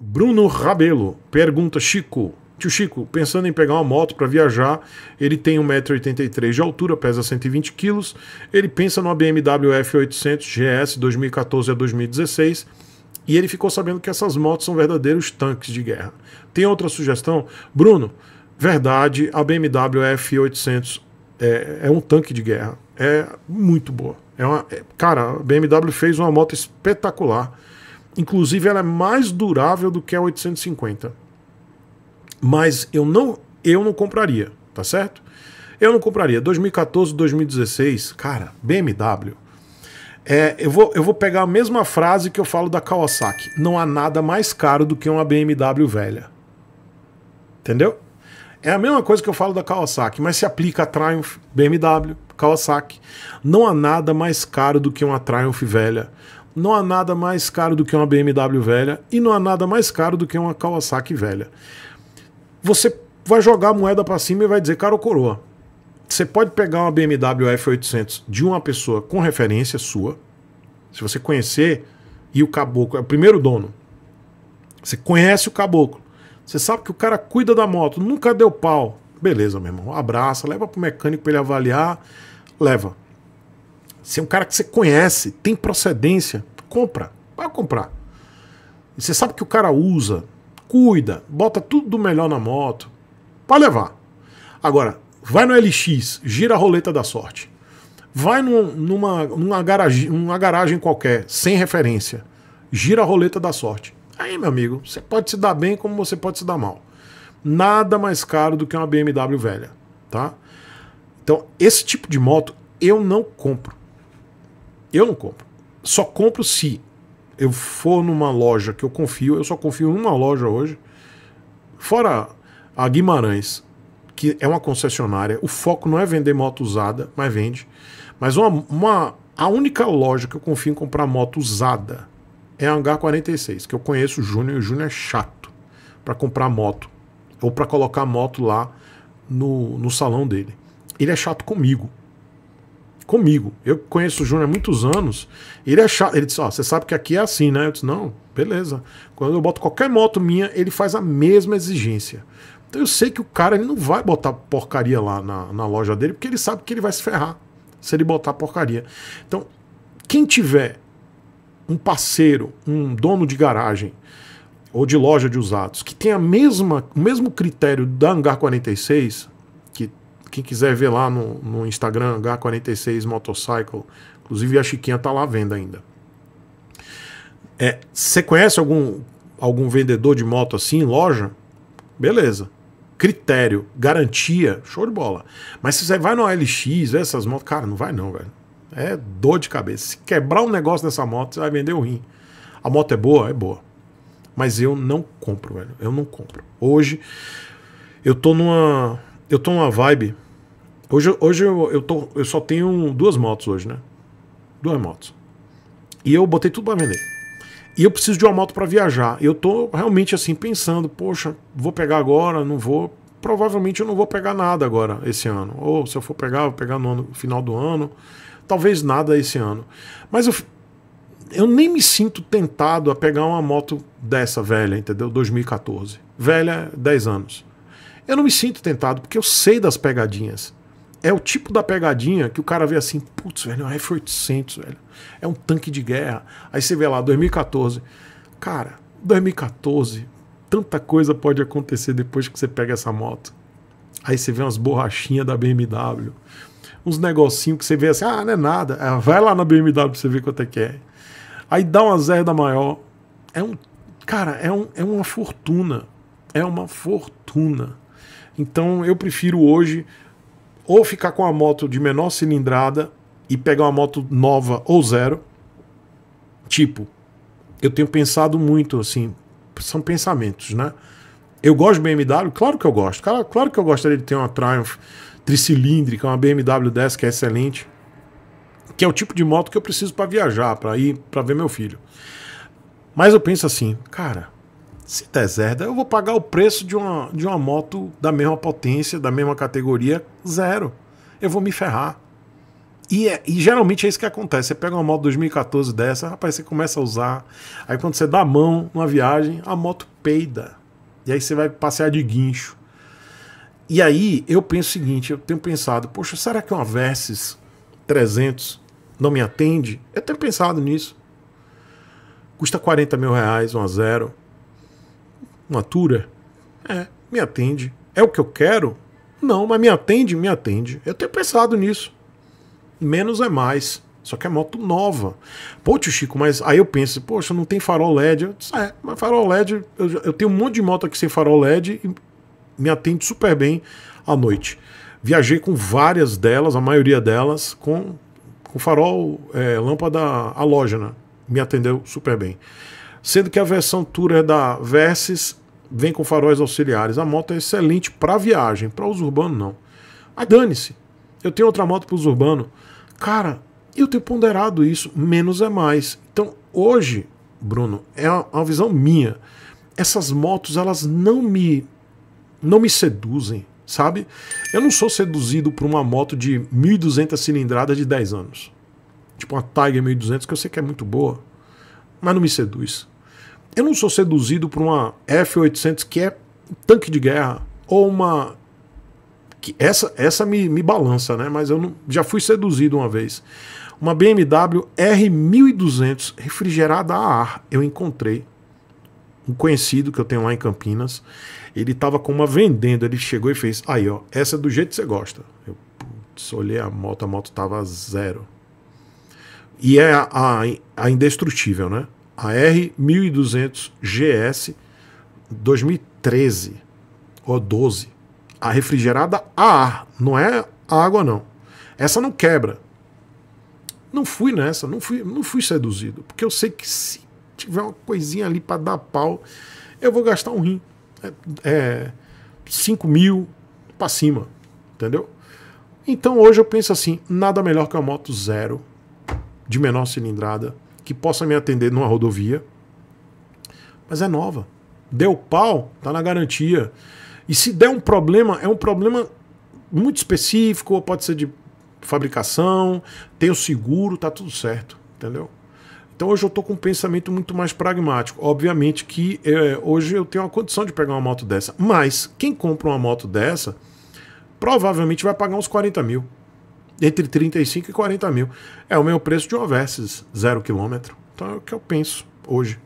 Bruno Rabelo pergunta Chico. Tio Chico, pensando em pegar uma moto para viajar, ele tem 1,83m de altura, pesa 120kg, ele pensa numa BMW F800 GS 2014 a 2016 e ele ficou sabendo que essas motos são verdadeiros tanques de guerra. Tem outra sugestão? Bruno, verdade, a BMW F800 é, é um tanque de guerra. É muito boa. É uma, é, cara, a BMW fez uma moto espetacular Inclusive, ela é mais durável do que a 850. Mas eu não, eu não compraria, tá certo? Eu não compraria. 2014, 2016, cara, BMW. É, eu, vou, eu vou pegar a mesma frase que eu falo da Kawasaki. Não há nada mais caro do que uma BMW velha. Entendeu? É a mesma coisa que eu falo da Kawasaki, mas se aplica a Triumph, BMW, Kawasaki. Não há nada mais caro do que uma Triumph velha não há nada mais caro do que uma BMW velha e não há nada mais caro do que uma Kawasaki velha. Você vai jogar a moeda para cima e vai dizer cara ou coroa. Você pode pegar uma BMW F800 de uma pessoa com referência sua, se você conhecer e o caboclo é o primeiro dono. Você conhece o caboclo. Você sabe que o cara cuida da moto, nunca deu pau. Beleza, meu irmão. Abraça, leva pro mecânico para ele avaliar, leva. Se é um cara que você conhece, tem procedência, compra. Vai comprar. E você sabe que o cara usa, cuida, bota tudo do melhor na moto. Pode levar. Agora, vai no LX, gira a roleta da sorte. Vai num, numa, numa, garagem, numa garagem qualquer, sem referência. Gira a roleta da sorte. Aí, meu amigo, você pode se dar bem como você pode se dar mal. Nada mais caro do que uma BMW velha, tá? Então, esse tipo de moto eu não compro. Eu não compro. Só compro se eu for numa loja que eu confio. Eu só confio numa loja hoje. Fora a Guimarães, que é uma concessionária. O foco não é vender moto usada, mas vende. Mas uma, uma a única loja que eu confio em comprar moto usada é a Hangar 46, que eu conheço o Júnior e o Júnior é chato para comprar moto ou para colocar moto lá no, no salão dele. Ele é chato comigo comigo. Eu conheço o Júnior há muitos anos. Ele acha é Ele disse: Ó, oh, você sabe que aqui é assim, né? Eu disse: Não, beleza. Quando eu boto qualquer moto minha, ele faz a mesma exigência. Então eu sei que o cara ele não vai botar porcaria lá na, na loja dele, porque ele sabe que ele vai se ferrar se ele botar porcaria. Então, quem tiver um parceiro, um dono de garagem ou de loja de usados que tem a mesma, o mesmo critério da Hangar 46, quem quiser ver lá no, no Instagram, H46 Motorcycle. Inclusive a Chiquinha tá lá vendo ainda. É, você conhece algum, algum vendedor de moto assim, loja? Beleza. Critério, garantia, show de bola. Mas se você vai no LX, essas motos, cara, não vai não, velho. É dor de cabeça. Se quebrar um negócio dessa moto, você vai vender o rim. A moto é boa? É boa. Mas eu não compro, velho. Eu não compro. Hoje, eu tô numa eu tô numa vibe. Hoje, hoje eu, eu, tô, eu só tenho duas motos hoje, né? Duas motos. E eu botei tudo para vender. E eu preciso de uma moto para viajar. Eu tô realmente assim pensando, poxa, vou pegar agora, não vou. Provavelmente eu não vou pegar nada agora esse ano. Ou se eu for pegar, vou pegar no ano, final do ano. Talvez nada esse ano. Mas eu, eu nem me sinto tentado a pegar uma moto dessa velha, entendeu? 2014. Velha, 10 anos. Eu não me sinto tentado, porque eu sei das pegadinhas. É o tipo da pegadinha que o cara vê assim, putz, velho, é um F-800, velho. É um tanque de guerra. Aí você vê lá, 2014. Cara, 2014, tanta coisa pode acontecer depois que você pega essa moto. Aí você vê umas borrachinhas da BMW, uns negocinhos que você vê assim, ah, não é nada. É, vai lá na BMW pra você ver quanto é que é. Aí dá uma zerda maior. É um. Cara, é, um, é uma fortuna. É uma fortuna. Então eu prefiro hoje ou ficar com a moto de menor cilindrada e pegar uma moto nova ou zero. Tipo, eu tenho pensado muito assim, são pensamentos, né? Eu gosto de BMW? Claro que eu gosto. Cara, claro que eu gostaria de ter uma Triumph tricilíndrica, uma BMW 10 que é excelente, que é o tipo de moto que eu preciso para viajar, para ir, para ver meu filho. Mas eu penso assim, cara, se der zerda, eu vou pagar o preço de uma, de uma moto da mesma potência, da mesma categoria, zero. Eu vou me ferrar. E, é, e, geralmente é isso que acontece. Você pega uma moto 2014 dessa, rapaz, você começa a usar. Aí quando você dá a mão numa viagem, a moto peida. E aí você vai passear de guincho. E aí eu penso o seguinte, eu tenho pensado, poxa, será que uma Versys 300 não me atende? Eu tenho pensado nisso. Custa 40 mil reais, uma a zero. Natura? É, me atende. É o que eu quero? Não, mas me atende, me atende. Eu tenho pensado nisso. Menos é mais. Só que é moto nova. Pô, tio Chico, mas aí eu penso, poxa, não tem farol LED. Eu disse, é, mas farol LED, eu, eu, tenho um monte de moto aqui sem farol LED e me atende super bem à noite. Viajei com várias delas, a maioria delas, com, com farol, é, lâmpada halógena. Me atendeu super bem. Sendo que a versão Tour é da Versys vem com faróis auxiliares. A moto é excelente para viagem, para uso urbano não. Mas dane-se. Eu tenho outra moto para uso urbano. Cara, eu tenho ponderado isso, menos é mais. Então, hoje, Bruno, é uma visão minha. Essas motos, elas não me não me seduzem, sabe? Eu não sou seduzido por uma moto de 1.200 cilindradas de 10 anos. Tipo uma Tiger 1200 que eu sei que é muito boa, mas não me seduz. Eu não sou seduzido por uma F-800 que é um tanque de guerra ou uma que essa essa me, me balança, né? Mas eu não, já fui seduzido uma vez. Uma BMW R1200 refrigerada a ar. Eu encontrei um conhecido que eu tenho lá em Campinas. Ele tava com uma vendendo, ele chegou e fez: "Aí, ó, essa é do jeito que você gosta". Eu putz, olhei a moto, a moto tava zero. E é a, a, a indestrutível, né? a R1200GS 2013 ou 12. A refrigerada a ar, não é a água não. Essa não quebra. Não fui nessa, não fui, não fui seduzido, porque eu sei que se tiver uma coisinha ali para dar pau, eu vou gastar um rim. É, é 5 mil para cima, entendeu? Então hoje eu penso assim, nada melhor que a moto zero, de menor cilindrada, que possa me atender numa rodovia. Mas é nova. Deu pau, tá na garantia. E se der um problema, é um problema muito específico, ou pode ser de fabricação, tem o seguro, tá tudo certo, entendeu? Então hoje eu tô com um pensamento muito mais pragmático. Obviamente que é, hoje eu tenho a condição de pegar uma moto dessa, mas quem compra uma moto dessa provavelmente vai pagar uns 40 mil entre 35 e 40 mil. É o meu preço de um zero quilômetro. Então é o que eu penso hoje.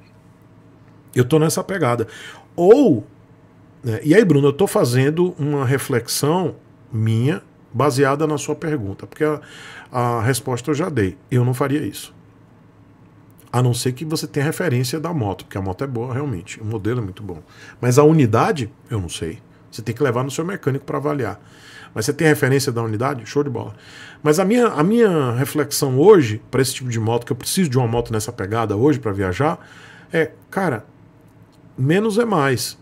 Eu tô nessa pegada. Ou, né, e aí, Bruno, eu tô fazendo uma reflexão minha baseada na sua pergunta, porque a, a resposta eu já dei. Eu não faria isso. A não ser que você tenha referência da moto, porque a moto é boa realmente, o modelo é muito bom. Mas a unidade, eu não sei. Você tem que levar no seu mecânico para avaliar. Mas você tem referência da unidade? Show de bola. Mas a minha, a minha reflexão hoje, para esse tipo de moto, que eu preciso de uma moto nessa pegada hoje para viajar, é, cara, menos é mais.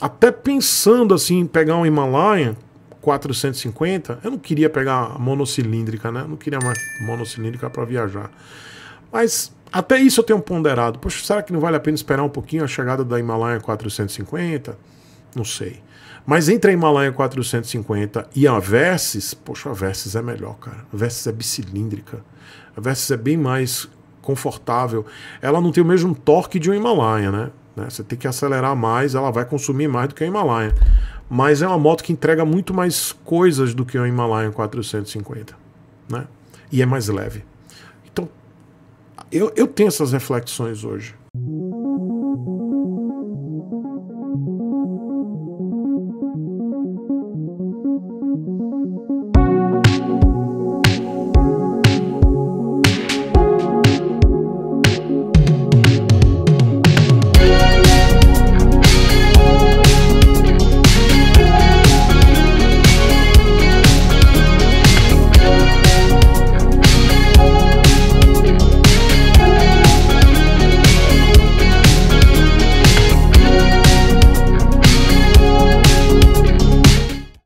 Até pensando assim em pegar um Himalayan 450, eu não queria pegar a monocilíndrica, né? Eu não queria mais monocilíndrica para viajar. Mas até isso eu tenho ponderado. Poxa, será que não vale a pena esperar um pouquinho a chegada da Himalaya 450? Não sei. Mas entre a Himalaia 450 e a Versys, poxa, a Versys é melhor, cara. A Versys é bicilíndrica. A Versys é bem mais confortável. Ela não tem o mesmo torque de um Himalaia, né? né? Você tem que acelerar mais, ela vai consumir mais do que a Himalaia. Mas é uma moto que entrega muito mais coisas do que a Himalaia 450, né? E é mais leve. Então, eu, eu tenho essas reflexões hoje.